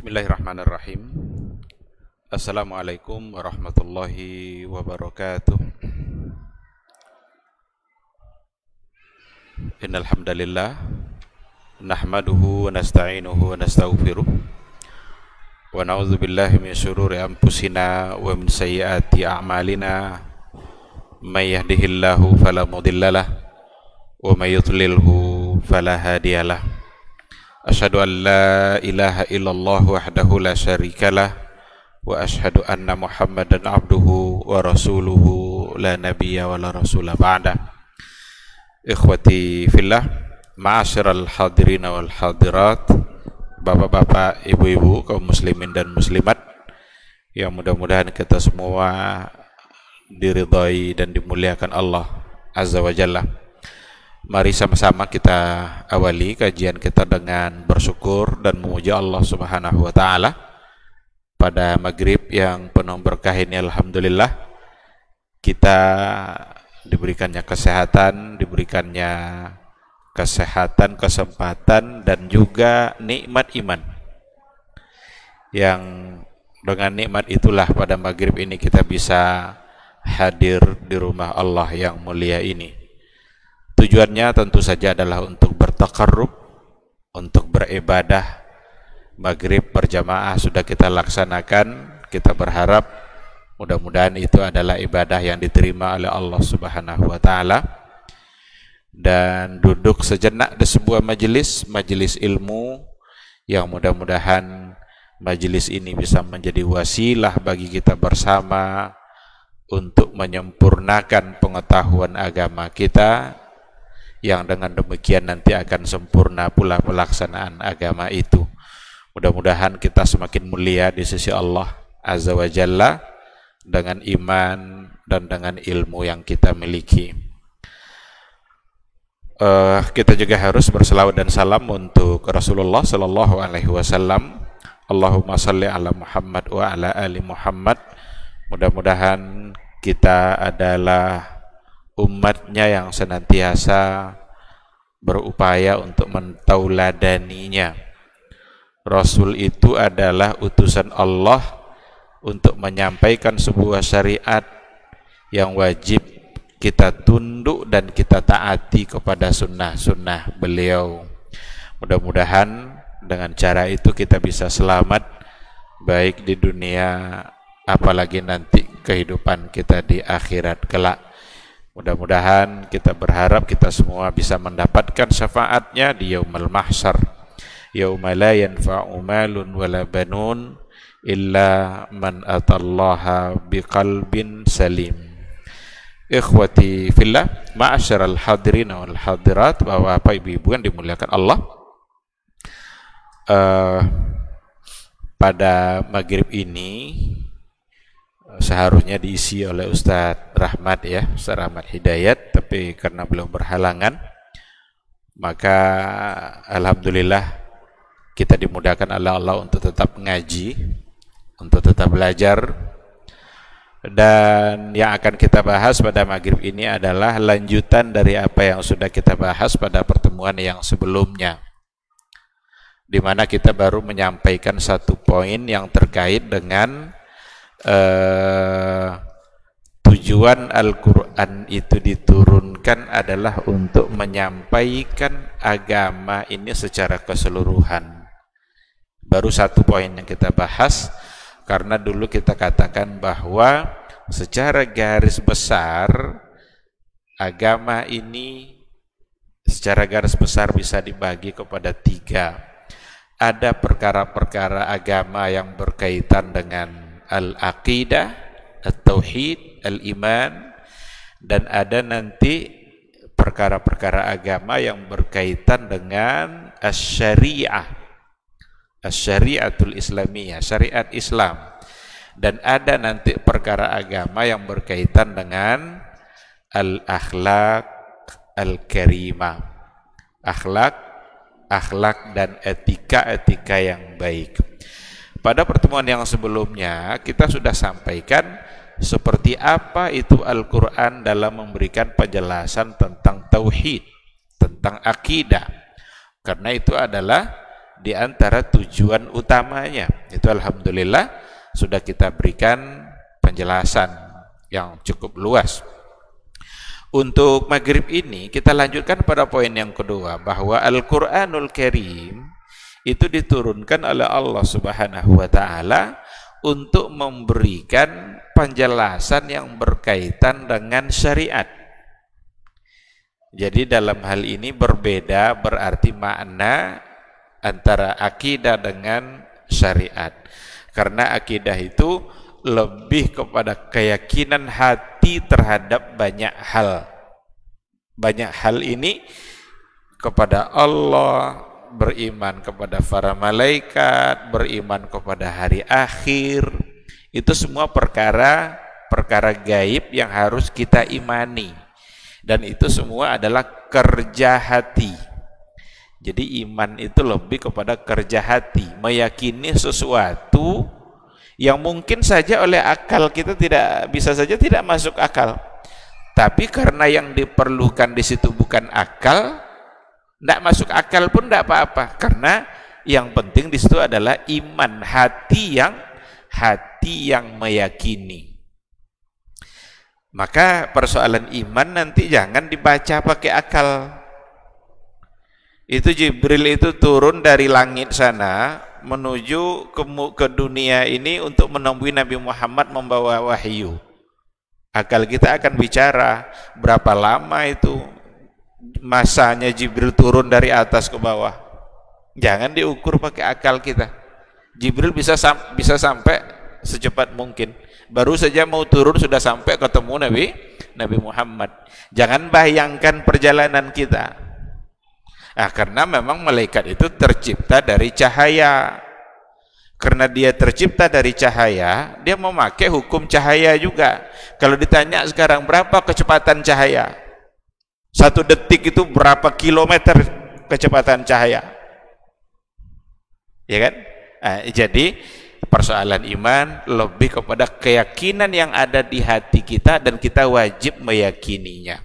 Bismillahirrahmanirrahim. Assalamualaikum warahmatullahi wabarakatuh. Innal hamdalillah nahmaduhu wa nasta'inuhu wa nastaghfiruh wa na'udzu billahi min syururi anfusina wa min sayyiati a'malina may yahdihillahu fala wa may yudlilhu fala أشهد أن لا إله إلا الله وحده لا شريك له وأشهد أن محمدا عبده ورسوله لا نبي ولا رسول بعده إخوتي في الله معاشر الحاضرين والحاضرات Bapak-bapak, ibu-ibu, kaum muslimin dan muslimat yang mudah-mudahan kita semua diridhai dan dimuliakan Allah Azza wa Jalla. Mari sama-sama kita awali kajian kita dengan bersyukur dan memuja Allah Subhanahu wa taala pada maghrib yang penuh berkah ini alhamdulillah kita diberikannya kesehatan, diberikannya kesehatan, kesempatan dan juga nikmat iman. Yang dengan nikmat itulah pada maghrib ini kita bisa hadir di rumah Allah yang mulia ini. Tujuannya tentu saja adalah untuk bertakarrub, untuk beribadah. Maghrib berjamaah sudah kita laksanakan, kita berharap mudah-mudahan itu adalah ibadah yang diterima oleh Allah Subhanahu wa taala. Dan duduk sejenak di sebuah majelis, majelis ilmu yang mudah-mudahan majelis ini bisa menjadi wasilah bagi kita bersama untuk menyempurnakan pengetahuan agama kita yang dengan demikian nanti akan sempurna pula pelaksanaan agama itu. Mudah-mudahan kita semakin mulia di sisi Allah Azza wa Jalla dengan iman dan dengan ilmu yang kita miliki. Uh, kita juga harus berselawat dan salam untuk Rasulullah Sallallahu Alaihi Wasallam. Allahumma salli ala Muhammad wa ala ali Muhammad. Mudah-mudahan kita adalah umatnya yang senantiasa berupaya untuk mentauladaninya. Rasul itu adalah utusan Allah untuk menyampaikan sebuah syariat yang wajib kita tunduk dan kita taati kepada sunnah-sunnah beliau. Mudah-mudahan dengan cara itu kita bisa selamat baik di dunia apalagi nanti kehidupan kita di akhirat kelak. Mudah-mudahan kita berharap kita semua bisa mendapatkan syafaatnya di yaumal mahsyar. Yauma la yanfa'u malun wala banun illa man atallaha biqalbin salim. Ikhwati fillah, ma'asyaral hadirin wal hadirat, apa Ibu Ibu yang dimuliakan Allah. Uh, pada maghrib ini seharusnya diisi oleh Ustadz Rahmat ya, Ustadz Rahmat Hidayat, tapi karena belum berhalangan, maka Alhamdulillah kita dimudahkan Allah Allah untuk tetap ngaji, untuk tetap belajar, dan yang akan kita bahas pada maghrib ini adalah lanjutan dari apa yang sudah kita bahas pada pertemuan yang sebelumnya di mana kita baru menyampaikan satu poin yang terkait dengan eh, tujuan Al-Quran itu diturunkan adalah untuk menyampaikan agama ini secara keseluruhan. Baru satu poin yang kita bahas, karena dulu kita katakan bahwa secara garis besar agama ini secara garis besar bisa dibagi kepada tiga. Ada perkara-perkara agama yang berkaitan dengan al-aqidah, al tauhid al-iman dan ada nanti perkara-perkara agama yang berkaitan dengan as-syariah. As-syariatul islamiyah, syariat Islam. Dan ada nanti perkara agama yang berkaitan dengan al-akhlak al-karimah. Akhlak, akhlak dan etika-etika yang baik. Pada pertemuan yang sebelumnya kita sudah sampaikan seperti apa itu Al-Qur'an dalam memberikan penjelasan tentang tauhid, tentang akidah. Karena itu adalah di antara tujuan utamanya. Itu alhamdulillah sudah kita berikan penjelasan yang cukup luas. Untuk maghrib ini kita lanjutkan pada poin yang kedua bahwa Al-Qur'anul Karim itu diturunkan oleh Allah Subhanahu wa taala untuk memberikan penjelasan yang berkaitan dengan syariat. Jadi dalam hal ini berbeda berarti makna antara akidah dengan syariat. Karena akidah itu lebih kepada keyakinan hati terhadap banyak hal. Banyak hal ini kepada Allah, beriman kepada para malaikat, beriman kepada hari akhir, itu semua perkara perkara gaib yang harus kita imani. Dan itu semua adalah kerja hati. Jadi iman itu lebih kepada kerja hati, meyakini sesuatu yang mungkin saja oleh akal kita tidak bisa saja tidak masuk akal. Tapi karena yang diperlukan di situ bukan akal, tidak masuk akal pun tidak apa-apa. Karena yang penting di situ adalah iman hati yang hati yang meyakini. Maka persoalan iman nanti jangan dibaca pakai akal. Itu Jibril itu turun dari langit sana menuju ke, ke dunia ini untuk menemui Nabi Muhammad membawa wahyu. Akal kita akan bicara berapa lama itu, masanya Jibril turun dari atas ke bawah. Jangan diukur pakai akal kita. Jibril bisa sam bisa sampai secepat mungkin. Baru saja mau turun sudah sampai ketemu Nabi Nabi Muhammad. Jangan bayangkan perjalanan kita. Nah, karena memang malaikat itu tercipta dari cahaya. Karena dia tercipta dari cahaya, dia memakai hukum cahaya juga. Kalau ditanya sekarang berapa kecepatan cahaya? Satu detik itu berapa kilometer kecepatan cahaya? Ya kan? Nah, jadi persoalan iman lebih kepada keyakinan yang ada di hati kita dan kita wajib meyakininya.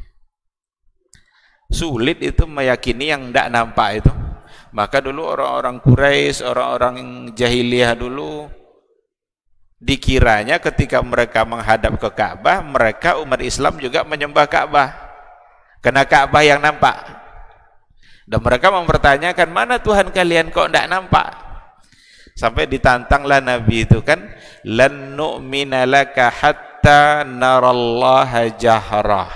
Sulit itu meyakini yang tidak nampak itu. Maka dulu orang-orang Quraisy, orang-orang jahiliyah dulu dikiranya ketika mereka menghadap ke Ka'bah, mereka umat Islam juga menyembah Ka'bah. Karena Ka'bah yang nampak. Dan mereka mempertanyakan, mana Tuhan kalian kok tidak nampak? Sampai ditantanglah Nabi itu kan, lan nu'mina laka hatta narallaha jahrah.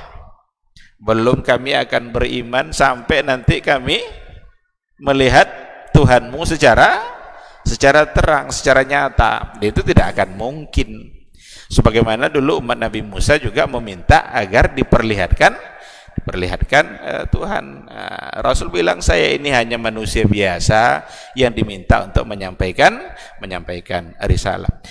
Belum kami akan beriman sampai nanti kami melihat Tuhanmu secara secara terang, secara nyata. Itu tidak akan mungkin. Sebagaimana dulu umat Nabi Musa juga meminta agar diperlihatkan perlihatkan uh, Tuhan. Uh, Rasul bilang saya ini hanya manusia biasa yang diminta untuk menyampaikan menyampaikan risalah.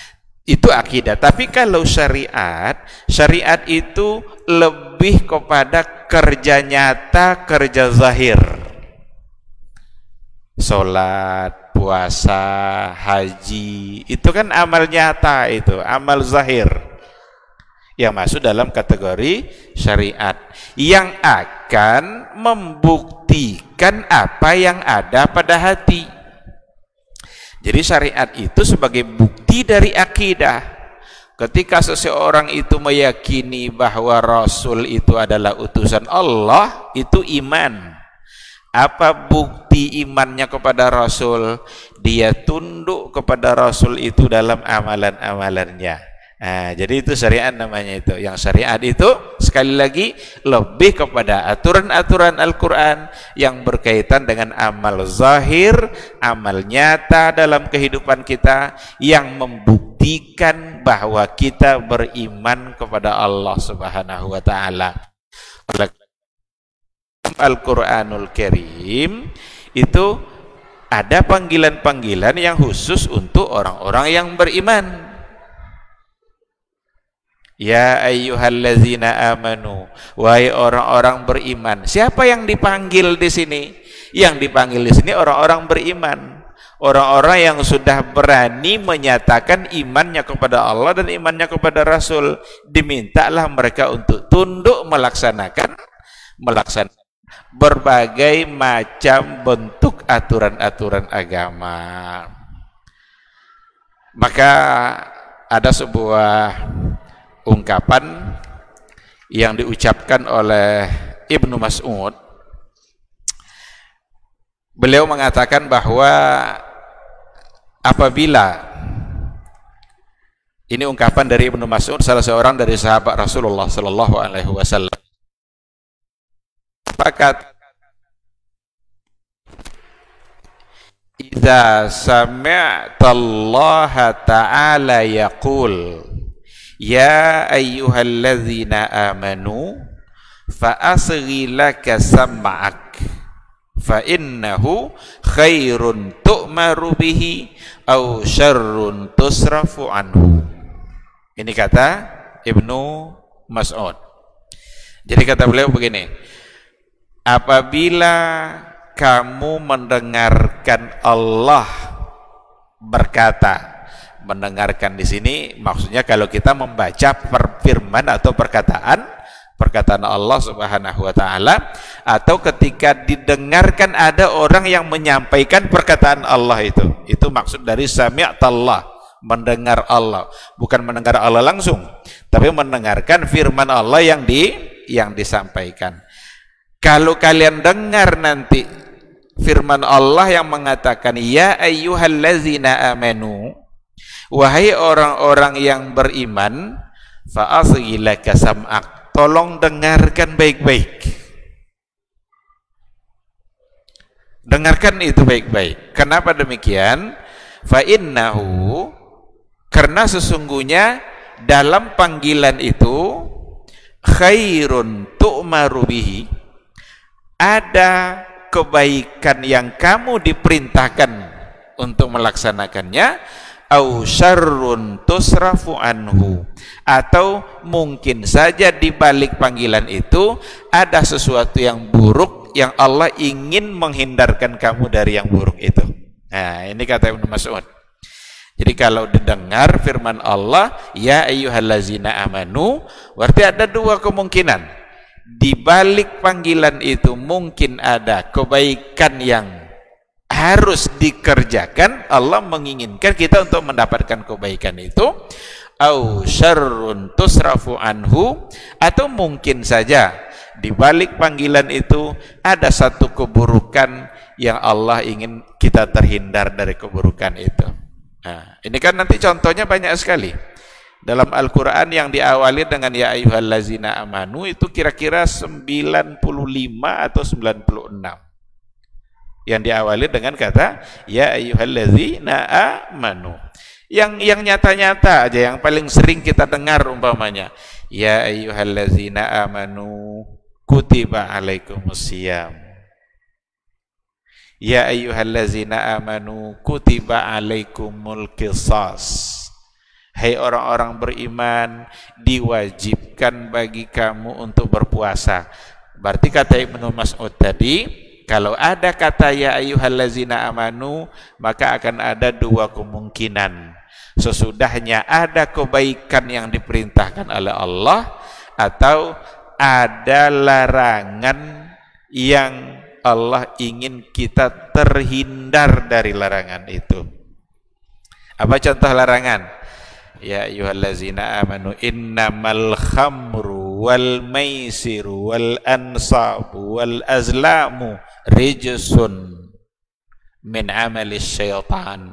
Itu akidah. Tapi kalau syariat, syariat itu lebih kepada kerja nyata, kerja zahir. solat puasa, haji, itu kan amal nyata itu, amal zahir yang masuk dalam kategori syariat yang akan membuktikan apa yang ada pada hati. Jadi syariat itu sebagai bukti dari akidah. Ketika seseorang itu meyakini bahwa Rasul itu adalah utusan Allah, itu iman. Apa bukti imannya kepada Rasul? Dia tunduk kepada Rasul itu dalam amalan-amalannya Nah, jadi itu syariat namanya itu. Yang syariat itu sekali lagi lebih kepada aturan-aturan Al-Qur'an yang berkaitan dengan amal zahir, amal nyata dalam kehidupan kita yang membuktikan bahwa kita beriman kepada Allah Subhanahu wa taala. Al-Qur'anul Karim itu ada panggilan-panggilan yang khusus untuk orang-orang yang beriman Ya ayyuhallazina amanu wahai orang-orang beriman. Siapa yang dipanggil di sini? Yang dipanggil di sini orang-orang beriman. Orang-orang yang sudah berani menyatakan imannya kepada Allah dan imannya kepada Rasul. Dimintalah mereka untuk tunduk melaksanakan melaksanakan berbagai macam bentuk aturan-aturan agama. Maka ada sebuah ungkapan yang diucapkan oleh Ibnu Mas'ud beliau mengatakan bahwa apabila ini ungkapan dari Ibnu Mas'ud salah seorang dari sahabat Rasulullah sallallahu alaihi wasallam sepakat Idza sami'ta Allah Ta'ala yaqul Ya ayyuhalladzina amanu fa asri لك sam'ak fa innahu khairun tu'maru bihi شر syarrun tusrafu anhu. Ini kata Ibnu Mas'ud. Jadi kata beliau begini, apabila kamu mendengarkan Allah berkata, mendengarkan di sini maksudnya kalau kita membaca per firman atau perkataan perkataan Allah Subhanahu wa taala atau ketika didengarkan ada orang yang menyampaikan perkataan Allah itu. Itu maksud dari sami'tallah, mendengar Allah, bukan mendengar Allah langsung, tapi mendengarkan firman Allah yang di yang disampaikan. Kalau kalian dengar nanti firman Allah yang mengatakan ya ayyuhallazina amanu Wahai orang-orang yang beriman, fa'asilah sam'ak. Tolong dengarkan baik-baik. Dengarkan itu baik-baik. Kenapa demikian? Fa'innahu karena sesungguhnya dalam panggilan itu khairun tu'marubihi ada kebaikan yang kamu diperintahkan untuk melaksanakannya au syarrun tusrafu anhu atau mungkin saja di balik panggilan itu ada sesuatu yang buruk yang Allah ingin menghindarkan kamu dari yang buruk itu. Nah, ini kata Ibnu Mas'ud. Jadi kalau didengar firman Allah, ya ayyuhallazina amanu, berarti ada dua kemungkinan. Di balik panggilan itu mungkin ada kebaikan yang harus dikerjakan Allah menginginkan kita untuk mendapatkan kebaikan itu au syarrun tusrafu anhu atau mungkin saja di balik panggilan itu ada satu keburukan yang Allah ingin kita terhindar dari keburukan itu. Nah, ini kan nanti contohnya banyak sekali. Dalam Al-Quran yang diawali dengan Ya lazina amanu itu kira-kira 95 atau 96 yang diawali dengan kata ya ayyuhallazina amanu yang yang nyata-nyata aja yang paling sering kita dengar umpamanya ya ayyuhallazina amanu kutiba alaikumusiyam ya ayyuhallazina amanu kutiba alaikumul qisas hai hey orang-orang beriman diwajibkan bagi kamu untuk berpuasa berarti kata Ibnu Mas'ud tadi kalau ada kata ya ayyuhallazina amanu, maka akan ada dua kemungkinan. Sesudahnya ada kebaikan yang diperintahkan oleh Allah atau ada larangan yang Allah ingin kita terhindar dari larangan itu. Apa contoh larangan? Ya ayyuhallazina amanu innamal khamru wal Maisir wal Ansab wal azlamu rijsun min amalis syaitan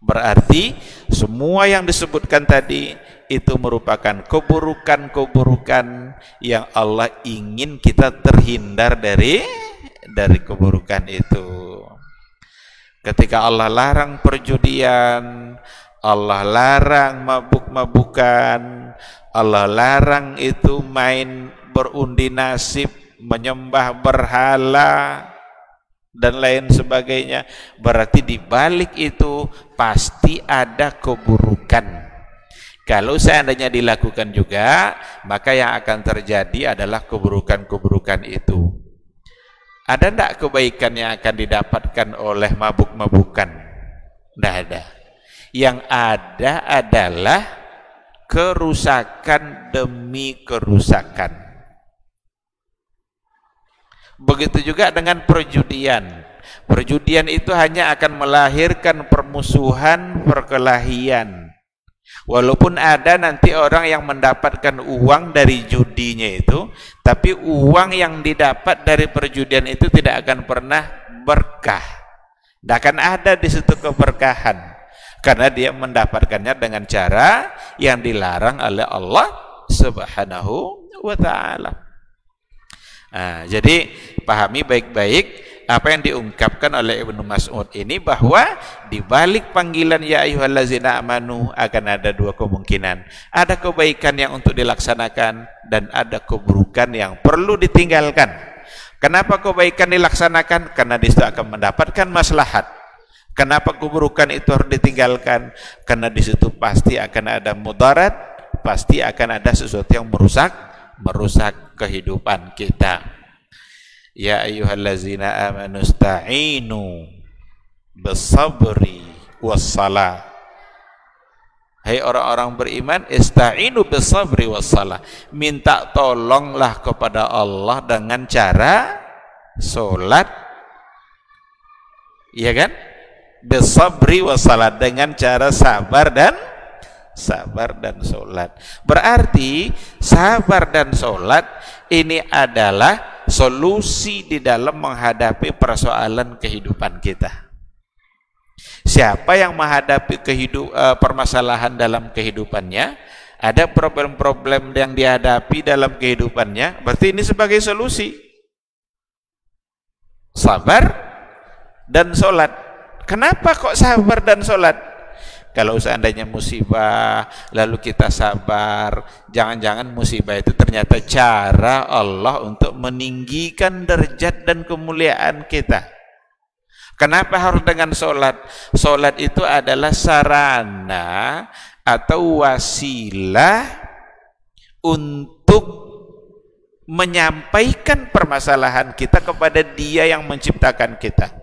berarti semua yang disebutkan tadi itu merupakan keburukan-keburukan yang Allah ingin kita terhindar dari dari keburukan itu ketika Allah larang perjudian Allah larang mabuk-mabukan Allah larang itu main berundi nasib menyembah berhala dan lain sebagainya. Berarti di balik itu pasti ada keburukan. Kalau seandainya dilakukan juga, maka yang akan terjadi adalah keburukan-keburukan itu. Ada tidak kebaikan yang akan didapatkan oleh mabuk-mabukan? Tidak ada. Yang ada adalah kerusakan demi kerusakan. Begitu juga dengan perjudian. Perjudian itu hanya akan melahirkan permusuhan, perkelahian. Walaupun ada nanti orang yang mendapatkan uang dari judinya itu, tapi uang yang didapat dari perjudian itu tidak akan pernah berkah. Tidak akan ada di situ keberkahan. Karena dia mendapatkannya dengan cara yang dilarang oleh Allah Subhanahu wa Ta'ala. Nah, jadi pahami baik-baik apa yang diungkapkan oleh Ibnu Mas'ud ini bahwa di balik panggilan ya ayyuhallazina amanu akan ada dua kemungkinan. Ada kebaikan yang untuk dilaksanakan dan ada keburukan yang perlu ditinggalkan. Kenapa kebaikan dilaksanakan? Karena di situ akan mendapatkan maslahat. Kenapa keburukan itu harus ditinggalkan? Karena di situ pasti akan ada mudarat, pasti akan ada sesuatu yang merusak merusak kehidupan kita. Ya ayyuhallazina amanu sta'inu bisabri wassalah. Hai hey, orang-orang beriman, ista'inu bisabri wassalah. Minta tolonglah kepada Allah dengan cara salat. Iya kan? Bisabri wassalah dengan cara sabar dan sabar dan sholat. Berarti sabar dan sholat ini adalah solusi di dalam menghadapi persoalan kehidupan kita. Siapa yang menghadapi kehidup, e, permasalahan dalam kehidupannya, ada problem-problem yang dihadapi dalam kehidupannya, berarti ini sebagai solusi. Sabar dan sholat. Kenapa kok sabar dan sholat? kalau seandainya musibah lalu kita sabar jangan-jangan musibah itu ternyata cara Allah untuk meninggikan derajat dan kemuliaan kita kenapa harus dengan solat solat itu adalah sarana atau wasilah untuk menyampaikan permasalahan kita kepada dia yang menciptakan kita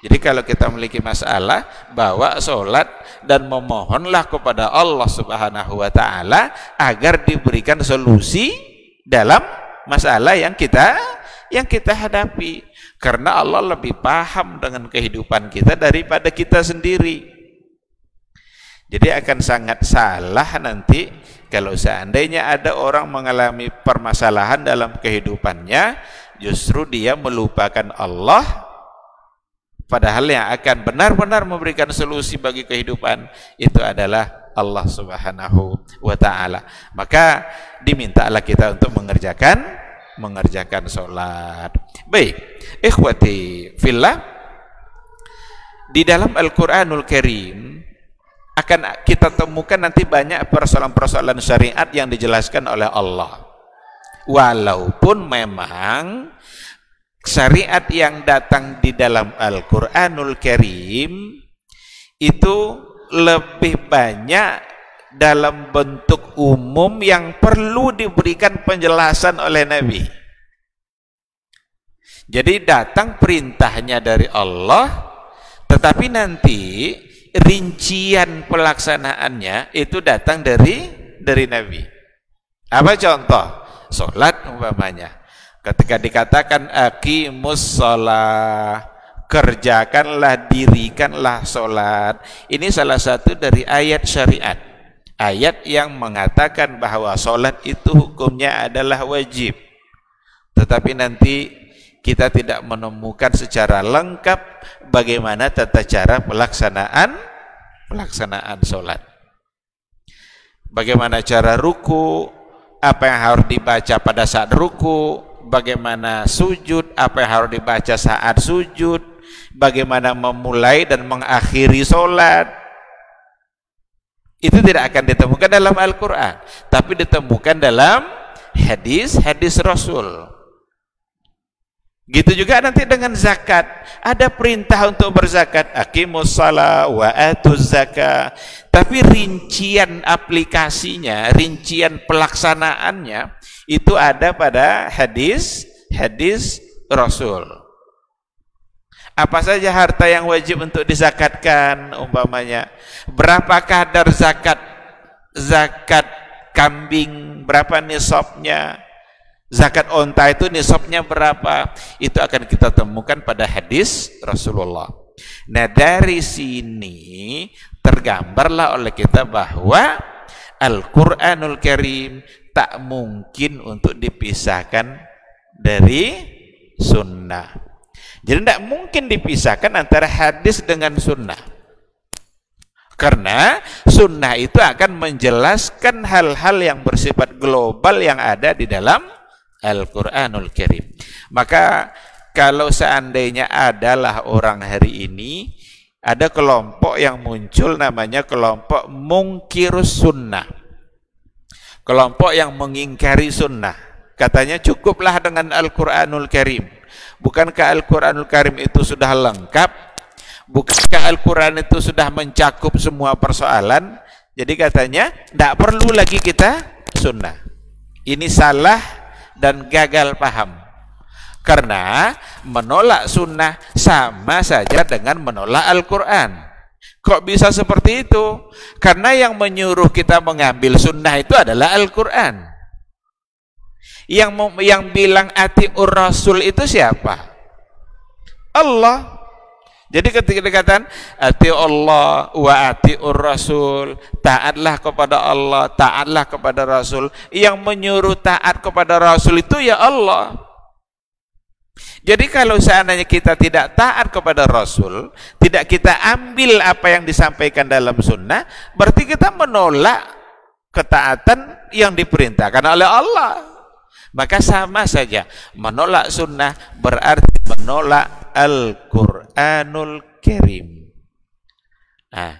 jadi kalau kita memiliki masalah, bawa sholat dan memohonlah kepada Allah Subhanahu wa taala agar diberikan solusi dalam masalah yang kita yang kita hadapi. Karena Allah lebih paham dengan kehidupan kita daripada kita sendiri. Jadi akan sangat salah nanti kalau seandainya ada orang mengalami permasalahan dalam kehidupannya, justru dia melupakan Allah Padahal yang akan benar-benar memberikan solusi bagi kehidupan itu adalah Allah Subhanahu wa taala. Maka dimintalah kita untuk mengerjakan mengerjakan salat. Baik, ikhwati fillah di dalam Al-Qur'anul Karim akan kita temukan nanti banyak persoalan-persoalan syariat yang dijelaskan oleh Allah. Walaupun memang syariat yang datang di dalam Al-Quranul Karim itu lebih banyak dalam bentuk umum yang perlu diberikan penjelasan oleh Nabi. Jadi datang perintahnya dari Allah, tetapi nanti rincian pelaksanaannya itu datang dari dari Nabi. Apa contoh? Solat, umpamanya ketika dikatakan Aki musola kerjakanlah dirikanlah solat ini salah satu dari ayat syariat ayat yang mengatakan bahwa solat itu hukumnya adalah wajib tetapi nanti kita tidak menemukan secara lengkap bagaimana tata cara pelaksanaan pelaksanaan sholat. bagaimana cara ruku apa yang harus dibaca pada saat ruku bagaimana sujud, apa yang harus dibaca saat sujud, bagaimana memulai dan mengakhiri sholat. Itu tidak akan ditemukan dalam Al-Quran, tapi ditemukan dalam hadis-hadis Rasul. Gitu juga nanti dengan zakat. Ada perintah untuk berzakat. Akimus salah wa atuz tapi rincian aplikasinya, rincian pelaksanaannya itu ada pada hadis hadis Rasul. Apa saja harta yang wajib untuk dizakatkan umpamanya? Berapa kadar zakat zakat kambing, berapa nisabnya? Zakat onta itu nisabnya berapa? Itu akan kita temukan pada hadis Rasulullah. Nah dari sini tergambarlah oleh kita bahwa Al-Quranul Karim tak mungkin untuk dipisahkan dari sunnah. Jadi tidak mungkin dipisahkan antara hadis dengan sunnah. Karena sunnah itu akan menjelaskan hal-hal yang bersifat global yang ada di dalam Al-Quranul Karim. Maka kalau seandainya adalah orang hari ini, ada kelompok yang muncul namanya kelompok mungkir sunnah. Kelompok yang mengingkari sunnah. Katanya cukuplah dengan Al-Quranul Karim. Bukankah Al-Quranul Karim itu sudah lengkap? Bukankah Al-Quran itu sudah mencakup semua persoalan? Jadi katanya, tidak perlu lagi kita sunnah. Ini salah dan gagal paham. Karena menolak sunnah sama saja dengan menolak Al-Quran. Kok bisa seperti itu? Karena yang menyuruh kita mengambil sunnah itu adalah Al-Quran. Yang, yang bilang atiur rasul itu siapa? Allah. Jadi ketika dikatakan ati Allah wa ati rasul, taatlah kepada Allah, taatlah kepada rasul. Yang menyuruh taat kepada rasul itu ya Allah. Jadi kalau seandainya kita tidak taat kepada Rasul, tidak kita ambil apa yang disampaikan dalam sunnah, berarti kita menolak ketaatan yang diperintahkan oleh Allah. Maka sama saja, menolak sunnah berarti menolak Al-Quranul Karim. Nah,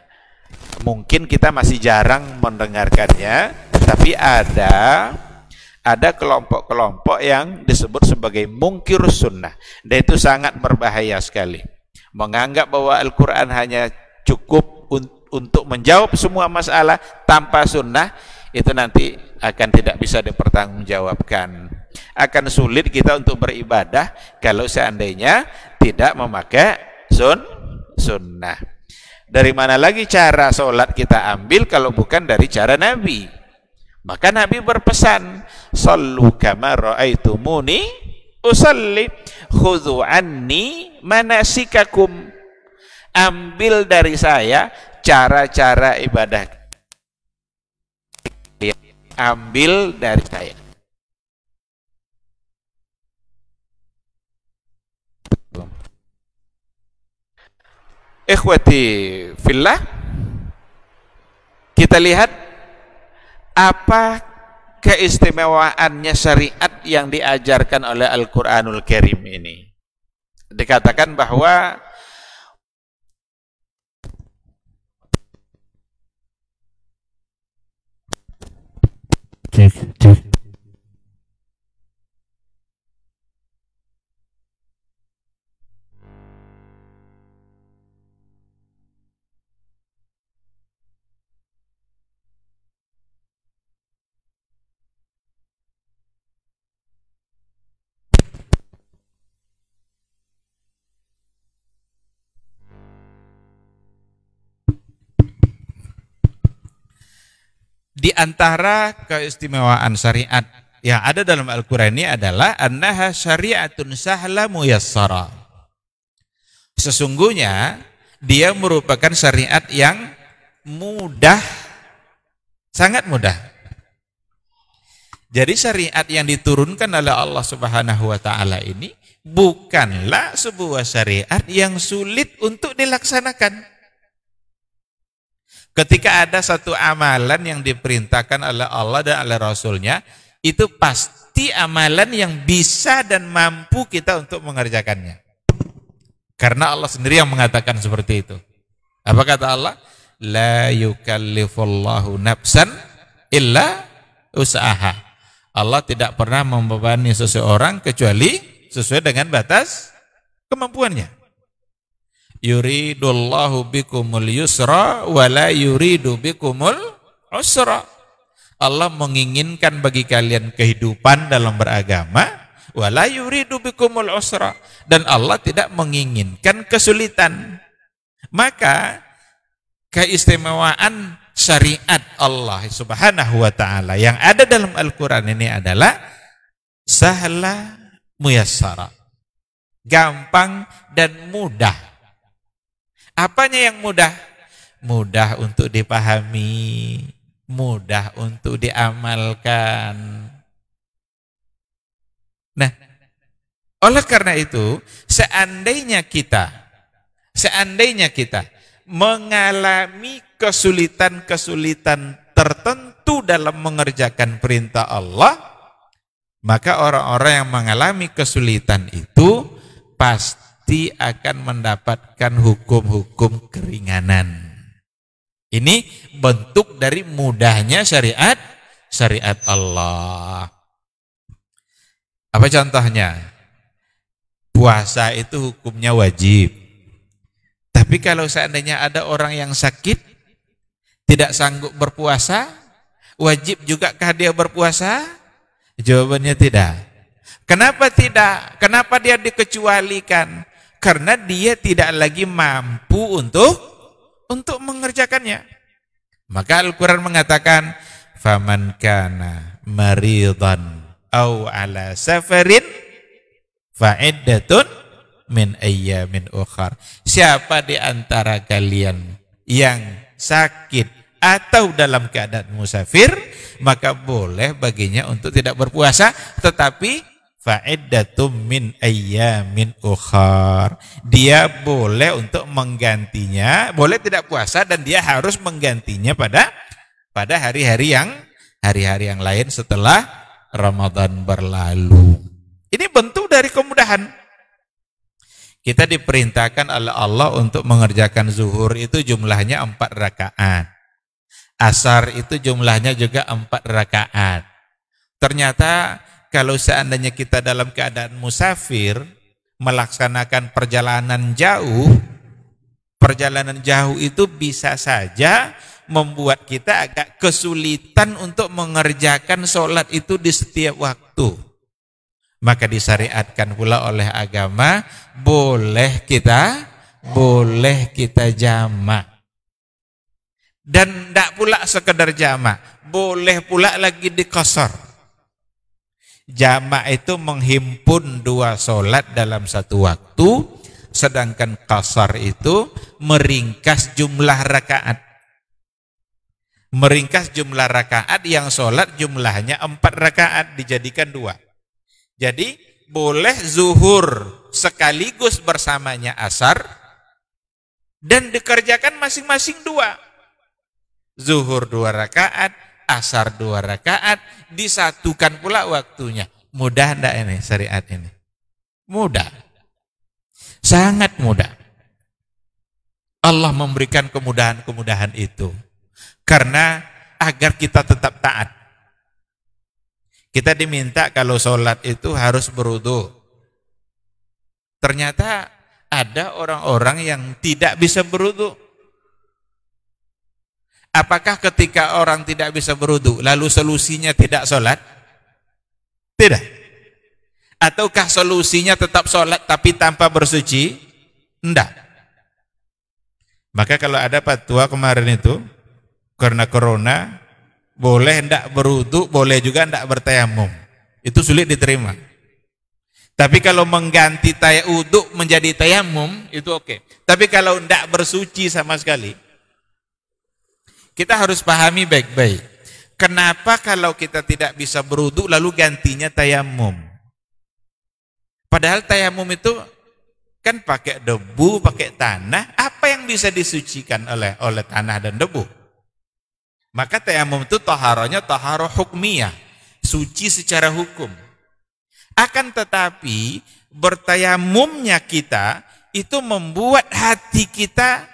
mungkin kita masih jarang mendengarkannya, tapi ada ada kelompok-kelompok yang disebut sebagai mungkir sunnah dan itu sangat berbahaya sekali menganggap bahwa Al-Quran hanya cukup un untuk menjawab semua masalah tanpa sunnah itu nanti akan tidak bisa dipertanggungjawabkan akan sulit kita untuk beribadah kalau seandainya tidak memakai sun sunnah dari mana lagi cara sholat kita ambil kalau bukan dari cara Nabi maka Nabi berpesan, "Sallu kama raaitumuni usalli, khudhu anni manasikakum." Ambil dari saya cara-cara ibadah. Ambil dari saya. Ikhwati fillah, kita lihat apa keistimewaannya syariat yang diajarkan oleh Al-Quranul Karim ini. Dikatakan bahwa cek cek di antara keistimewaan syariat yang ada dalam Al-Qur'an ini adalah annaha syari'atun sahla muyassara. Sesungguhnya dia merupakan syariat yang mudah sangat mudah. Jadi syariat yang diturunkan oleh Allah Subhanahu wa taala ini bukanlah sebuah syariat yang sulit untuk dilaksanakan. Ketika ada satu amalan yang diperintahkan oleh Allah dan oleh Rasulnya, itu pasti amalan yang bisa dan mampu kita untuk mengerjakannya. Karena Allah sendiri yang mengatakan seperti itu. Apa kata Allah? La yukallifullahu nafsan illa usaha. Allah tidak pernah membebani seseorang kecuali sesuai dengan batas kemampuannya yuridullahu bikumul yusra wala yuridu bikumul usra. Allah menginginkan bagi kalian kehidupan dalam beragama wala yuridu bikumul usra dan Allah tidak menginginkan kesulitan. Maka keistimewaan syariat Allah Subhanahu wa taala yang ada dalam Al-Qur'an ini adalah sahla muyassara. Gampang dan mudah Apanya yang mudah? Mudah untuk dipahami, mudah untuk diamalkan. Nah, oleh karena itu, seandainya kita, seandainya kita mengalami kesulitan-kesulitan tertentu dalam mengerjakan perintah Allah, maka orang-orang yang mengalami kesulitan itu pasti pasti akan mendapatkan hukum-hukum keringanan. Ini bentuk dari mudahnya syariat syariat Allah. Apa contohnya? Puasa itu hukumnya wajib. Tapi kalau seandainya ada orang yang sakit, tidak sanggup berpuasa, wajib kah dia berpuasa? Jawabannya tidak. Kenapa tidak? Kenapa dia dikecualikan? karena dia tidak lagi mampu untuk untuk mengerjakannya. Maka Al-Qur'an mengatakan faman kana maridan au ala safarin fa'iddatun min ayyamin ukhar. Siapa di antara kalian yang sakit atau dalam keadaan musafir, maka boleh baginya untuk tidak berpuasa, tetapi fa'iddatum min ayyamin ukhar. Dia boleh untuk menggantinya, boleh tidak puasa dan dia harus menggantinya pada pada hari-hari yang hari-hari yang lain setelah Ramadan berlalu. Ini bentuk dari kemudahan. Kita diperintahkan oleh Allah untuk mengerjakan zuhur itu jumlahnya empat rakaat. Asar itu jumlahnya juga empat rakaat. Ternyata kalau seandainya kita dalam keadaan musafir, melaksanakan perjalanan jauh, perjalanan jauh itu bisa saja membuat kita agak kesulitan untuk mengerjakan sholat itu di setiap waktu. Maka disyariatkan pula oleh agama, boleh kita, boleh kita jamak. Dan tidak pula sekedar jamak, boleh pula lagi dikosor Jamak itu menghimpun dua solat dalam satu waktu, sedangkan kasar itu meringkas jumlah rakaat. Meringkas jumlah rakaat yang solat jumlahnya empat rakaat dijadikan dua. Jadi boleh zuhur sekaligus bersamanya asar dan dikerjakan masing-masing dua. Zuhur dua rakaat, asar dua rakaat, disatukan pula waktunya. Mudah enggak ini syariat ini? Mudah. Sangat mudah. Allah memberikan kemudahan-kemudahan itu. Karena agar kita tetap taat. Kita diminta kalau sholat itu harus berudu. Ternyata ada orang-orang yang tidak bisa beruduk Apakah ketika orang tidak bisa berudu, lalu solusinya tidak sholat? Tidak. Ataukah solusinya tetap sholat tapi tanpa bersuci? Tidak. Maka kalau ada fatwa kemarin itu, karena corona, boleh tidak berudu, boleh juga tidak bertayamum. Itu sulit diterima. Tapi kalau mengganti tayamum menjadi tayamum, itu oke. Okay. Tapi kalau tidak bersuci sama sekali, kita harus pahami baik-baik. Kenapa kalau kita tidak bisa beruduk lalu gantinya tayamum? Padahal tayamum itu kan pakai debu, pakai tanah. Apa yang bisa disucikan oleh oleh tanah dan debu? Maka tayamum itu taharanya toharo hukmiyah. Suci secara hukum. Akan tetapi bertayamumnya kita itu membuat hati kita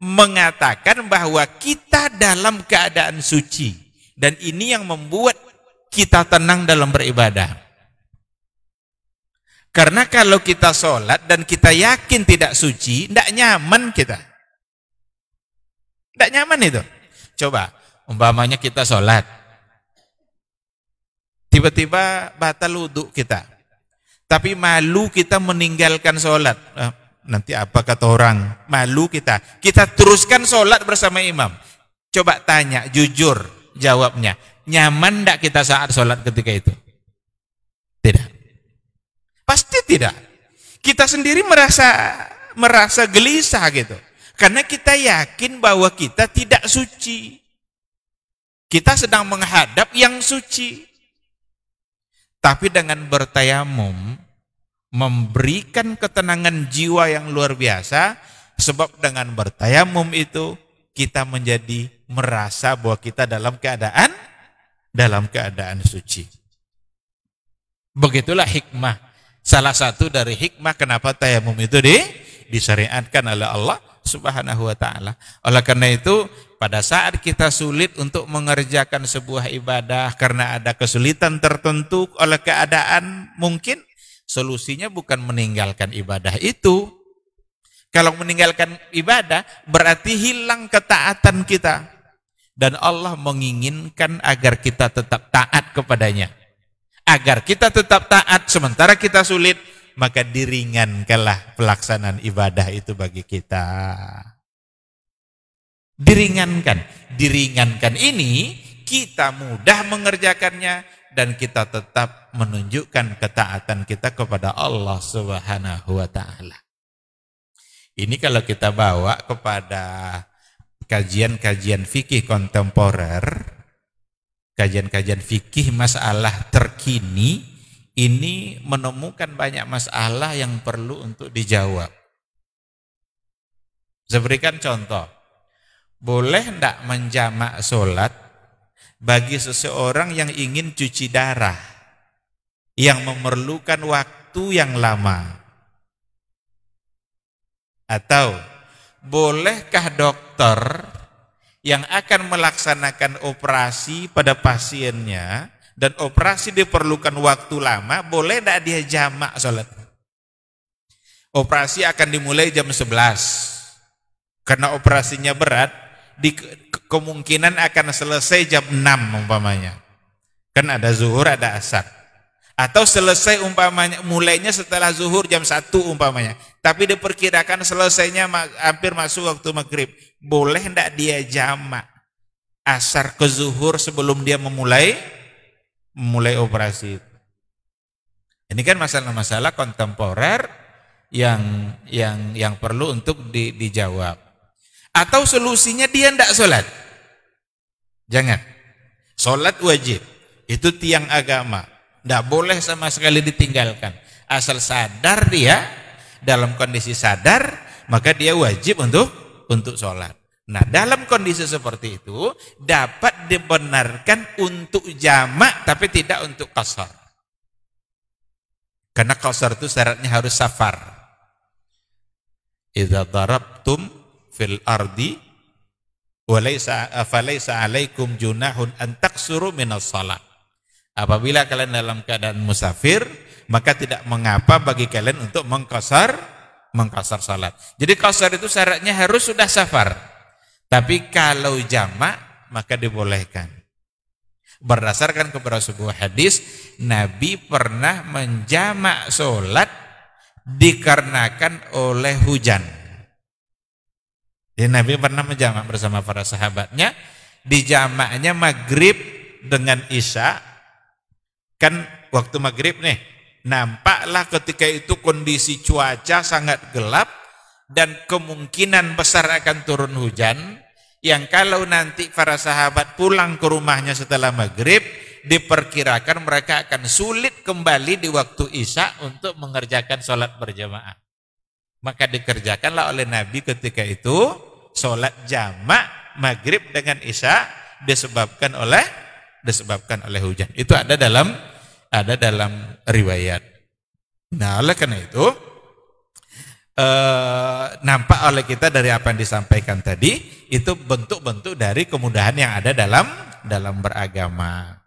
mengatakan bahwa kita dalam keadaan suci dan ini yang membuat kita tenang dalam beribadah. Karena kalau kita sholat dan kita yakin tidak suci, tidak nyaman kita. Tidak nyaman itu. Coba, umpamanya kita sholat. Tiba-tiba batal wudhu kita. Tapi malu kita meninggalkan sholat. Nah, Nanti apa kata orang? Malu kita. Kita teruskan sholat bersama imam. Coba tanya, jujur jawabnya. Nyaman tidak kita saat sholat ketika itu? Tidak. Pasti tidak. Kita sendiri merasa merasa gelisah gitu. Karena kita yakin bahwa kita tidak suci. Kita sedang menghadap yang suci. Tapi dengan bertayamum, memberikan ketenangan jiwa yang luar biasa sebab dengan bertayamum itu kita menjadi merasa bahwa kita dalam keadaan dalam keadaan suci. Begitulah hikmah. Salah satu dari hikmah kenapa tayamum itu di, disyariatkan oleh Allah Subhanahu wa taala. Oleh karena itu, pada saat kita sulit untuk mengerjakan sebuah ibadah karena ada kesulitan tertentu oleh keadaan mungkin Solusinya bukan meninggalkan ibadah itu. Kalau meninggalkan ibadah berarti hilang ketaatan kita. Dan Allah menginginkan agar kita tetap taat kepadanya. Agar kita tetap taat sementara kita sulit, maka diringankanlah pelaksanaan ibadah itu bagi kita. Diringankan. Diringankan ini kita mudah mengerjakannya, dan kita tetap menunjukkan ketaatan kita kepada Allah Subhanahu wa taala. Ini kalau kita bawa kepada kajian-kajian fikih kontemporer, kajian-kajian fikih masalah terkini ini menemukan banyak masalah yang perlu untuk dijawab. Saya berikan contoh. Boleh tidak menjamak solat bagi seseorang yang ingin cuci darah yang memerlukan waktu yang lama. Atau bolehkah dokter yang akan melaksanakan operasi pada pasiennya dan operasi diperlukan waktu lama, boleh tidak dia jamak sholat? Operasi akan dimulai jam 11. Karena operasinya berat, di, kemungkinan akan selesai jam 6 umpamanya. Kan ada zuhur, ada asar. Atau selesai umpamanya mulainya setelah zuhur jam 1 umpamanya. Tapi diperkirakan selesainya hampir masuk waktu maghrib. Boleh ndak dia jamak asar ke zuhur sebelum dia memulai mulai operasi Ini kan masalah-masalah kontemporer yang yang yang perlu untuk di, dijawab. Atau solusinya dia tidak sholat? Jangan. Sholat wajib. Itu tiang agama. Tidak boleh sama sekali ditinggalkan. Asal sadar dia, dalam kondisi sadar, maka dia wajib untuk untuk sholat. Nah, dalam kondisi seperti itu dapat dibenarkan untuk jamak tapi tidak untuk kasar. Karena kasar itu syaratnya harus safar. Idza darabtum fil ardi walaysa alaikum junahun an taksuru minas salat. Apabila kalian dalam keadaan musafir, maka tidak mengapa bagi kalian untuk mengkasar mengkasar salat. Jadi kasar itu syaratnya harus sudah safar. Tapi kalau jamak maka dibolehkan. Berdasarkan kepada sebuah hadis, Nabi pernah menjamak salat dikarenakan oleh hujan. Jadi ya, Nabi pernah menjamak bersama para sahabatnya. Di jamaknya maghrib dengan isya. Kan waktu maghrib nih. Nampaklah ketika itu kondisi cuaca sangat gelap dan kemungkinan besar akan turun hujan yang kalau nanti para sahabat pulang ke rumahnya setelah maghrib diperkirakan mereka akan sulit kembali di waktu isya untuk mengerjakan sholat berjamaah maka dikerjakanlah oleh Nabi ketika itu sholat jamak maghrib dengan isya disebabkan oleh disebabkan oleh hujan. Itu ada dalam ada dalam riwayat. Nah, oleh karena itu eh, nampak oleh kita dari apa yang disampaikan tadi itu bentuk-bentuk dari kemudahan yang ada dalam dalam beragama.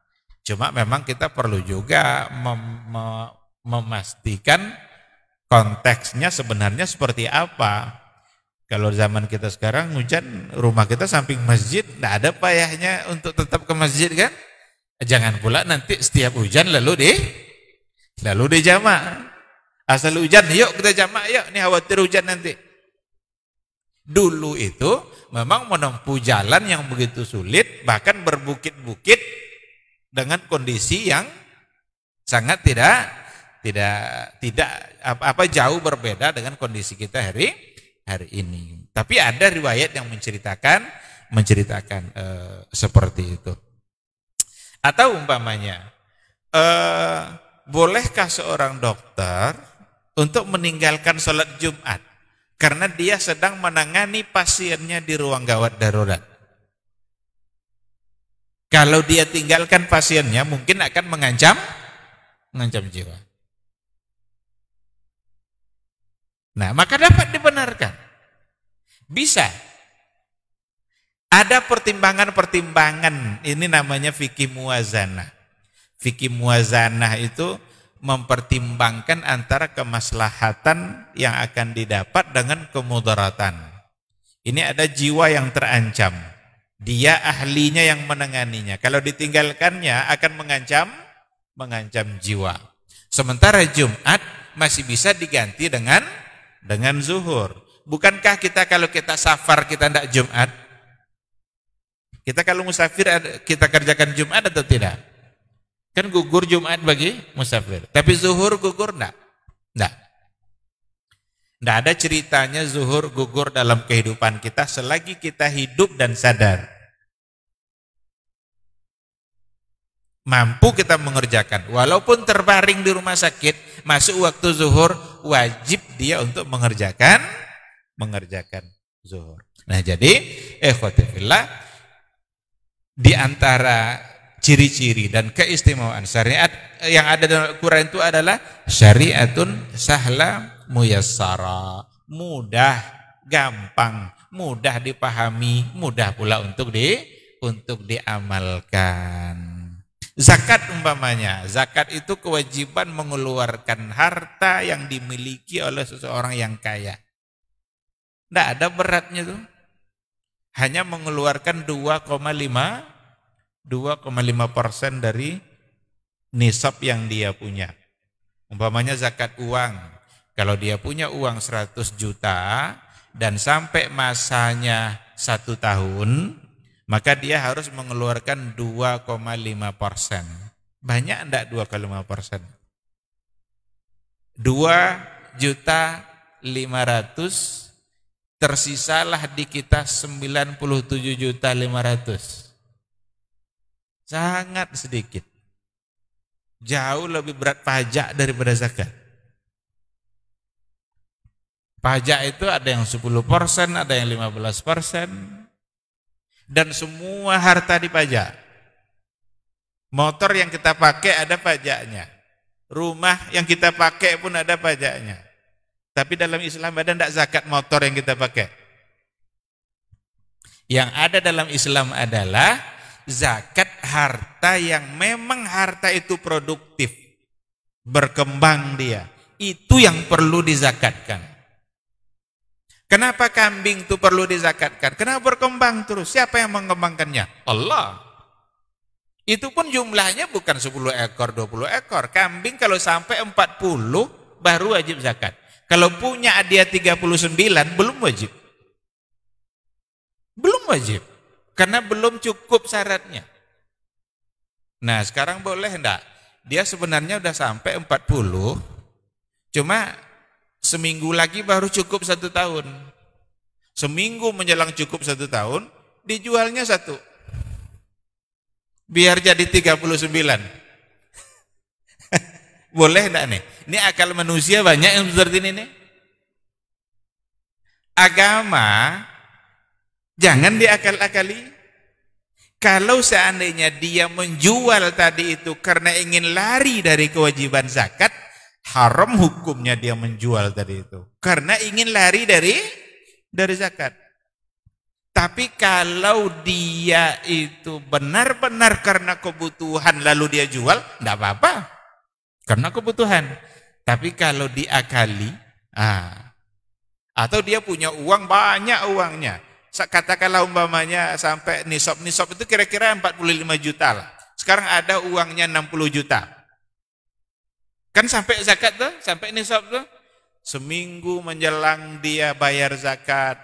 Cuma memang kita perlu juga mem memastikan konteksnya sebenarnya seperti apa. Kalau zaman kita sekarang hujan, rumah kita samping masjid, tidak ada payahnya untuk tetap ke masjid kan? Jangan pula nanti setiap hujan lalu di lalu di jamak. Asal hujan, yuk kita jamak, yuk. Ini khawatir hujan nanti. Dulu itu memang menempuh jalan yang begitu sulit, bahkan berbukit-bukit dengan kondisi yang sangat tidak tidak tidak apa, apa jauh berbeda dengan kondisi kita hari hari ini. Tapi ada riwayat yang menceritakan menceritakan e, seperti itu. Atau umpamanya e, bolehkah seorang dokter untuk meninggalkan sholat Jumat karena dia sedang menangani pasiennya di ruang gawat darurat? Kalau dia tinggalkan pasiennya mungkin akan mengancam mengancam jiwa. Nah, maka dapat dibenarkan. Bisa. Ada pertimbangan-pertimbangan, ini namanya fikih muazanah. Fikih muazanah itu mempertimbangkan antara kemaslahatan yang akan didapat dengan kemudaratan. Ini ada jiwa yang terancam. Dia ahlinya yang menanganinya Kalau ditinggalkannya akan mengancam mengancam jiwa. Sementara Jumat masih bisa diganti dengan dengan zuhur. Bukankah kita kalau kita safar kita tidak Jumat? Kita kalau musafir kita kerjakan Jumat atau tidak? Kan gugur Jumat bagi musafir. Tapi zuhur gugur enggak? Enggak. tidak ada ceritanya zuhur gugur dalam kehidupan kita selagi kita hidup dan sadar. mampu kita mengerjakan. Walaupun terbaring di rumah sakit, masuk waktu zuhur, wajib dia untuk mengerjakan mengerjakan zuhur. Nah, jadi eh di antara ciri-ciri dan keistimewaan syariat yang ada dalam Al-Qur'an itu adalah syariatun sahla muyassara, mudah, gampang, mudah dipahami, mudah pula untuk di untuk diamalkan. Zakat umpamanya, zakat itu kewajiban mengeluarkan harta yang dimiliki oleh seseorang yang kaya. Tidak ada beratnya tuh. Hanya mengeluarkan 2,5 2,5 persen dari nisab yang dia punya. Umpamanya zakat uang. Kalau dia punya uang 100 juta dan sampai masanya satu tahun, maka dia harus mengeluarkan 2,5 persen. Banyak enggak 2,5 persen? 2 juta 500 tersisalah di kita 97 juta 500 sangat sedikit jauh lebih berat pajak daripada zakat pajak itu ada yang 10 persen ada yang 15 persen dan semua harta dipajak. Motor yang kita pakai ada pajaknya. Rumah yang kita pakai pun ada pajaknya. Tapi dalam Islam ada tidak zakat motor yang kita pakai? Yang ada dalam Islam adalah zakat harta yang memang harta itu produktif. Berkembang dia. Itu yang perlu dizakatkan. Kenapa kambing itu perlu dizakatkan? Kenapa berkembang terus? Siapa yang mengembangkannya? Allah. Itu pun jumlahnya bukan 10 ekor, 20 ekor. Kambing kalau sampai 40 baru wajib zakat. Kalau punya dia 39 belum wajib. Belum wajib. Karena belum cukup syaratnya. Nah sekarang boleh enggak? Dia sebenarnya udah sampai 40. Cuma Seminggu lagi baru cukup satu tahun. Seminggu menjelang cukup satu tahun, dijualnya satu. Biar jadi 39. Boleh enggak nih? Ini akal manusia banyak yang seperti ini nih. Agama jangan diakal-akali. Kalau seandainya dia menjual tadi itu karena ingin lari dari kewajiban zakat, haram hukumnya dia menjual tadi itu karena ingin lari dari dari zakat. Tapi kalau dia itu benar-benar karena kebutuhan lalu dia jual, tidak apa-apa. Karena kebutuhan. Tapi kalau diakali, ah, atau dia punya uang, banyak uangnya. Katakanlah umpamanya sampai nisop-nisop itu kira-kira 45 juta lah. Sekarang ada uangnya 60 juta Kan sampai zakat tuh, sampai nisab tuh. Seminggu menjelang dia bayar zakat,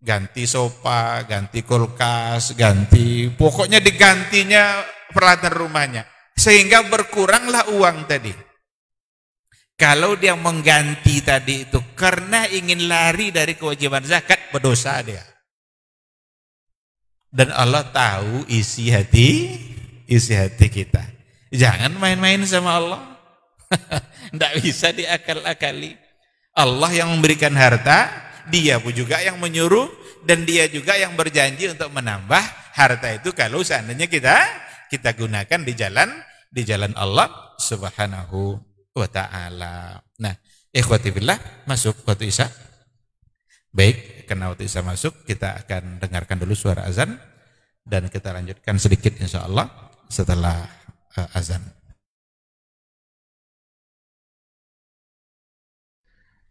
ganti sofa, ganti kulkas, ganti pokoknya digantinya peralatan rumahnya. Sehingga berkuranglah uang tadi. Kalau dia mengganti tadi itu karena ingin lari dari kewajiban zakat, berdosa dia. Dan Allah tahu isi hati, isi hati kita. Jangan main-main sama Allah. Tidak bisa diakal-akali. Allah yang memberikan harta, dia pun juga yang menyuruh, dan dia juga yang berjanji untuk menambah harta itu kalau seandainya kita kita gunakan di jalan di jalan Allah Subhanahu wa taala. Nah, ikhwati billah masuk waktu Isya. Baik, karena waktu Isya masuk kita akan dengarkan dulu suara azan dan kita lanjutkan sedikit insya Allah setelah eh, azan.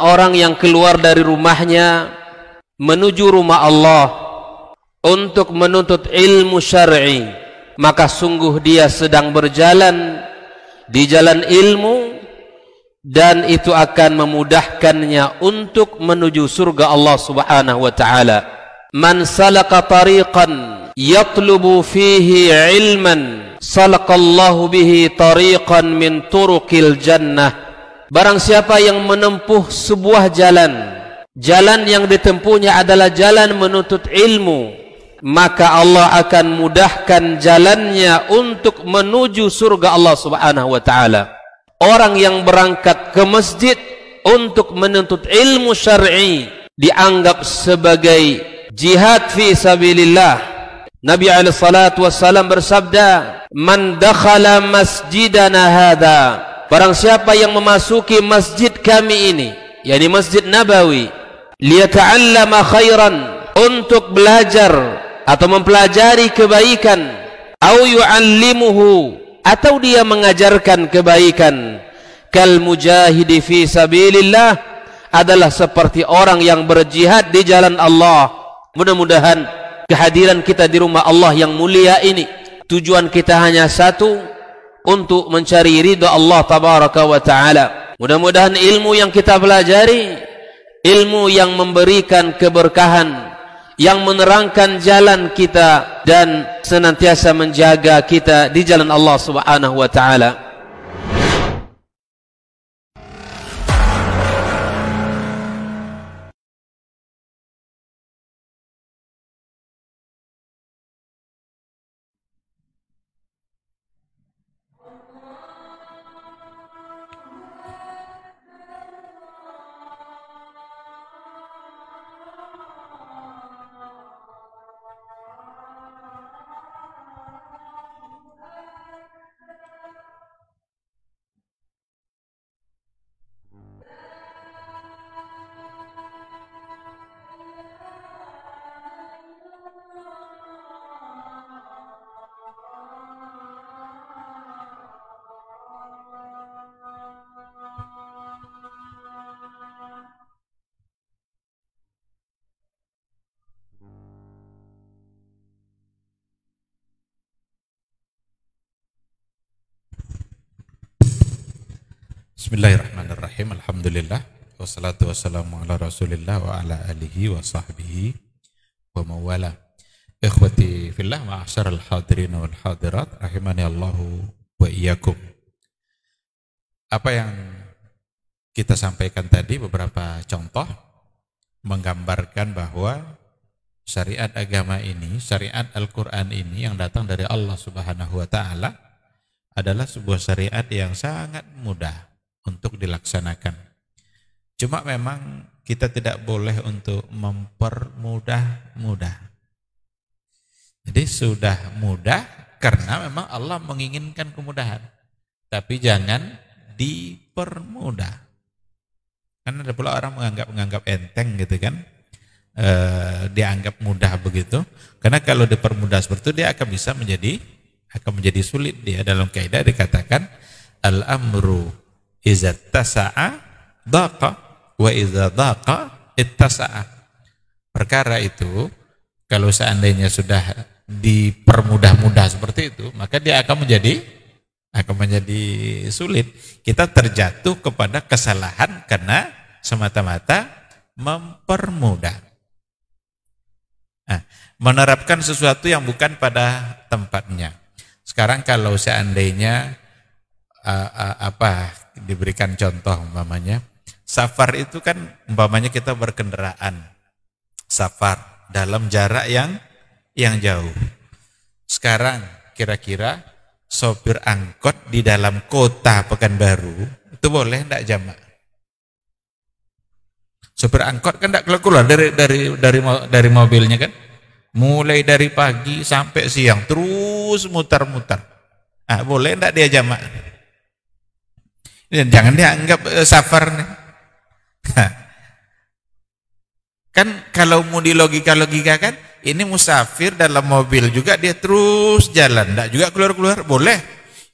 orang yang keluar dari rumahnya menuju rumah Allah untuk menuntut ilmu syar'i maka sungguh dia sedang berjalan di jalan ilmu dan itu akan memudahkannya untuk menuju surga Allah Subhanahu wa taala man salaka tariqan yatlubu fihi ilman salaqallahu bihi tariqan min turuqil jannah Barang siapa yang menempuh sebuah jalan Jalan yang ditempuhnya adalah jalan menuntut ilmu Maka Allah akan mudahkan jalannya untuk menuju surga Allah subhanahu wa ta'ala Orang yang berangkat ke masjid untuk menuntut ilmu syar'i dianggap sebagai jihad fi sabilillah. Nabi alaihi salatu wasallam bersabda, "Man dakhala masjidana hadza Barang siapa yang memasuki masjid kami ini, yakni Masjid Nabawi, liyata'allama khairan untuk belajar atau mempelajari kebaikan, au yu'allimuhu atau dia mengajarkan kebaikan kal mujahidi fi sabilillah adalah seperti orang yang berjihad di jalan Allah. Mudah-mudahan kehadiran kita di rumah Allah yang mulia ini tujuan kita hanya satu untuk mencari ridha Allah tabaraka wa taala. Mudah-mudahan ilmu yang kita pelajari ilmu yang memberikan keberkahan yang menerangkan jalan kita dan senantiasa menjaga kita di jalan Allah Subhanahu wa taala. Bismillahirrahmanirrahim. Alhamdulillah. Wassalatu wassalamu ala rasulillah wa ala alihi wa sahbihi wa mawala. Ikhwati fillah ma'asyar al-hadirin wal hadirat. Rahimani Allahu wa iyakum. Apa yang kita sampaikan tadi beberapa contoh menggambarkan bahwa syariat agama ini, syariat Al-Quran ini yang datang dari Allah Subhanahu wa Ta'ala adalah sebuah syariat yang sangat mudah untuk dilaksanakan. Cuma memang kita tidak boleh untuk mempermudah-mudah. Jadi sudah mudah karena memang Allah menginginkan kemudahan. Tapi jangan dipermudah. Karena ada pula orang menganggap-menganggap enteng gitu kan. E, dianggap mudah begitu. Karena kalau dipermudah seperti itu dia akan bisa menjadi akan menjadi sulit dia dalam kaidah dikatakan al-amru Iza tasa'a daqa wa iza daqa ittasa'a. Perkara itu kalau seandainya sudah dipermudah-mudah seperti itu, maka dia akan menjadi akan menjadi sulit. Kita terjatuh kepada kesalahan karena semata-mata mempermudah. Nah, menerapkan sesuatu yang bukan pada tempatnya. Sekarang kalau seandainya uh, uh, apa diberikan contoh umpamanya. Safar itu kan umpamanya kita berkendaraan. Safar dalam jarak yang yang jauh. Sekarang kira-kira sopir angkot di dalam kota Pekanbaru itu boleh tidak jamak? Sopir angkot kan tidak keluar dari dari dari dari mobilnya kan? Mulai dari pagi sampai siang terus mutar-mutar. Ah, boleh tidak dia jamak? Ya, jangan dianggap uh, eh, safar nih. Nah. kan kalau mau di logika-logika kan, ini musafir dalam mobil juga dia terus jalan, tidak juga keluar-keluar, boleh.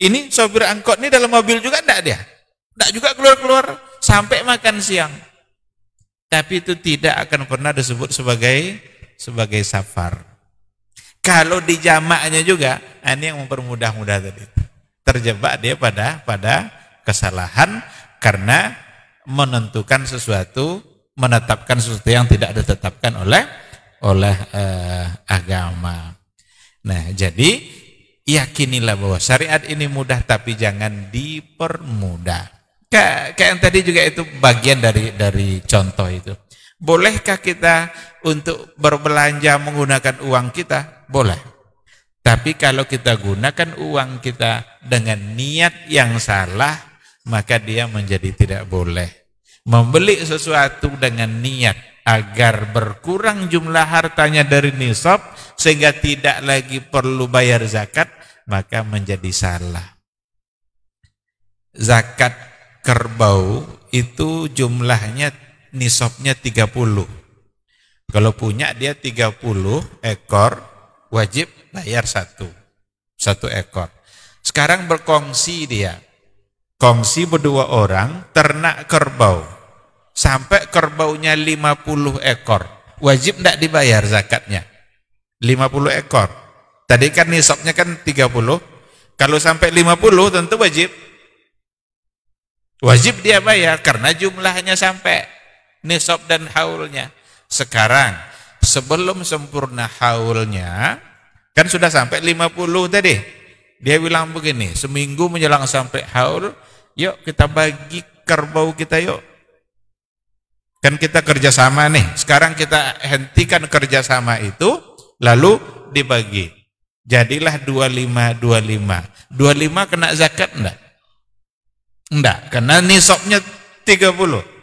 Ini sopir angkot ini dalam mobil juga tidak dia? Tidak juga keluar-keluar sampai makan siang. Tapi itu tidak akan pernah disebut sebagai sebagai safar. Kalau di jamaknya juga, nah, ini yang mempermudah-mudah tadi. Terjebak dia pada pada kesalahan karena menentukan sesuatu, menetapkan sesuatu yang tidak ditetapkan oleh oleh eh, agama. Nah, jadi yakinilah bahwa syariat ini mudah tapi jangan dipermudah. Kayak, kayak yang tadi juga itu bagian dari dari contoh itu. Bolehkah kita untuk berbelanja menggunakan uang kita? Boleh. Tapi kalau kita gunakan uang kita dengan niat yang salah, maka dia menjadi tidak boleh. Membeli sesuatu dengan niat agar berkurang jumlah hartanya dari nisab sehingga tidak lagi perlu bayar zakat, maka menjadi salah. Zakat kerbau itu jumlahnya nisabnya 30. Kalau punya dia 30 ekor, wajib bayar satu. Satu ekor. Sekarang berkongsi dia. Kongsi berdua orang ternak kerbau. Sampai kerbaunya 50 ekor. Wajib tidak dibayar zakatnya? 50 ekor. Tadi kan nisabnya kan 30. Kalau sampai 50 tentu wajib. Wajib dia bayar karena jumlahnya sampai nisab dan haulnya. Sekarang sebelum sempurna haulnya kan sudah sampai 50 tadi. Dia bilang begini, seminggu menjelang sampai haul, yuk kita bagi kerbau kita yuk. Kan kita kerjasama nih, sekarang kita hentikan kerjasama itu, lalu dibagi. Jadilah 25, 25. 25 kena zakat enggak? Enggak, karena nisabnya 30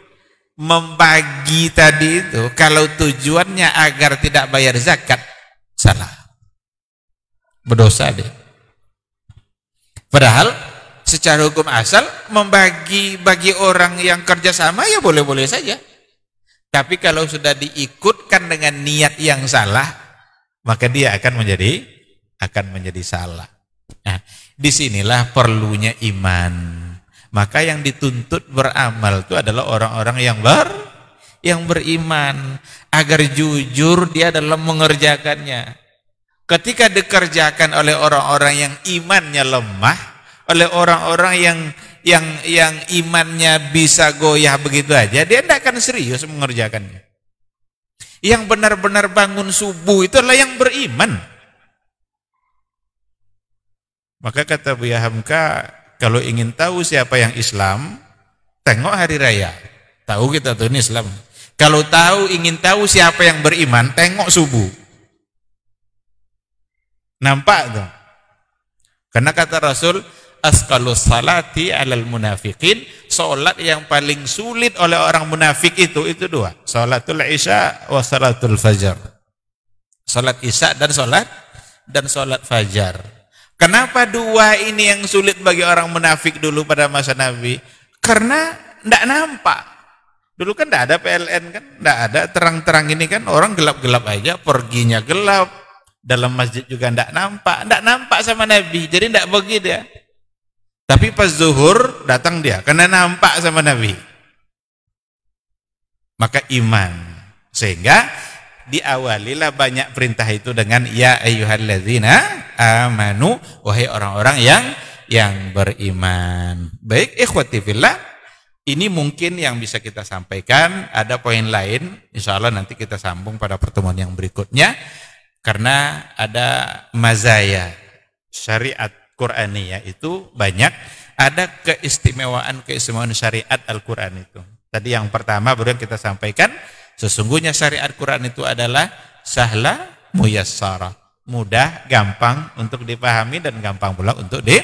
membagi tadi itu kalau tujuannya agar tidak bayar zakat salah berdosa deh Padahal secara hukum asal membagi bagi orang yang kerjasama ya boleh-boleh saja. Tapi kalau sudah diikutkan dengan niat yang salah, maka dia akan menjadi akan menjadi salah. Nah, disinilah perlunya iman. Maka yang dituntut beramal itu adalah orang-orang yang ber yang beriman agar jujur dia dalam mengerjakannya. Ketika dikerjakan oleh orang-orang yang imannya lemah, oleh orang-orang yang yang yang imannya bisa goyah begitu aja, dia tidak akan serius mengerjakannya. Yang benar-benar bangun subuh itu adalah yang beriman. Maka kata Buya Hamka, kalau ingin tahu siapa yang Islam, tengok hari raya. Tahu kita tuh ini Islam. Kalau tahu ingin tahu siapa yang beriman, tengok subuh. Nampak tuh. Karena kata Rasul, as salat salati alal munafikin, salat yang paling sulit oleh orang munafik itu itu dua, salatul isya wa salatul fajar. Salat isya dan salat dan salat fajar. Kenapa dua ini yang sulit bagi orang munafik dulu pada masa Nabi? Karena tidak nampak. Dulu kan tidak ada PLN kan, tidak ada terang-terang ini kan orang gelap-gelap aja, perginya gelap, dalam masjid juga tidak nampak, tidak nampak sama Nabi. Jadi tidak pergi dia. Tapi pas zuhur datang dia, karena nampak sama Nabi. Maka iman. Sehingga diawalilah banyak perintah itu dengan ya ayyuhalladzina amanu wahai orang-orang yang yang beriman. Baik, ikhwati fillah, ini mungkin yang bisa kita sampaikan. Ada poin lain, insya Allah nanti kita sambung pada pertemuan yang berikutnya karena ada mazaya syariat Qurani itu banyak ada keistimewaan-keistimewaan syariat Al-Qur'an itu. Tadi yang pertama baru kita sampaikan sesungguhnya syariat Qur'an itu adalah sahla muyassara, mudah, gampang untuk dipahami dan gampang pula untuk di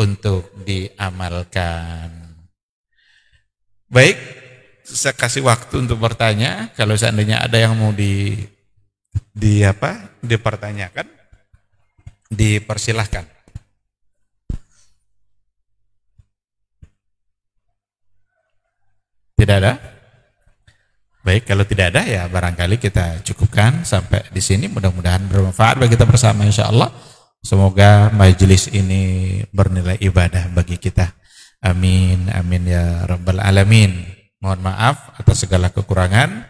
untuk diamalkan. Baik, saya kasih waktu untuk bertanya kalau seandainya ada yang mau di di apa? dipertanyakan, dipersilahkan. Tidak ada? Baik, kalau tidak ada ya barangkali kita cukupkan sampai di sini. Mudah-mudahan bermanfaat bagi kita bersama insya Allah. Semoga majelis ini bernilai ibadah bagi kita. Amin, amin ya Rabbal Alamin. Mohon maaf atas segala kekurangan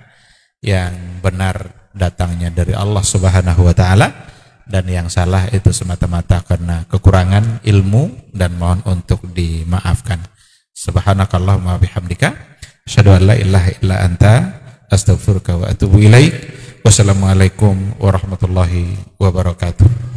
yang benar datangnya dari Allah Subhanahu wa taala dan yang salah itu semata-mata karena kekurangan ilmu dan mohon untuk dimaafkan. Subhanakallahumma bihamdika asyhadu an la ilaha illa anta astaghfiruka wa atubu ilaik. Wassalamualaikum warahmatullahi wabarakatuh.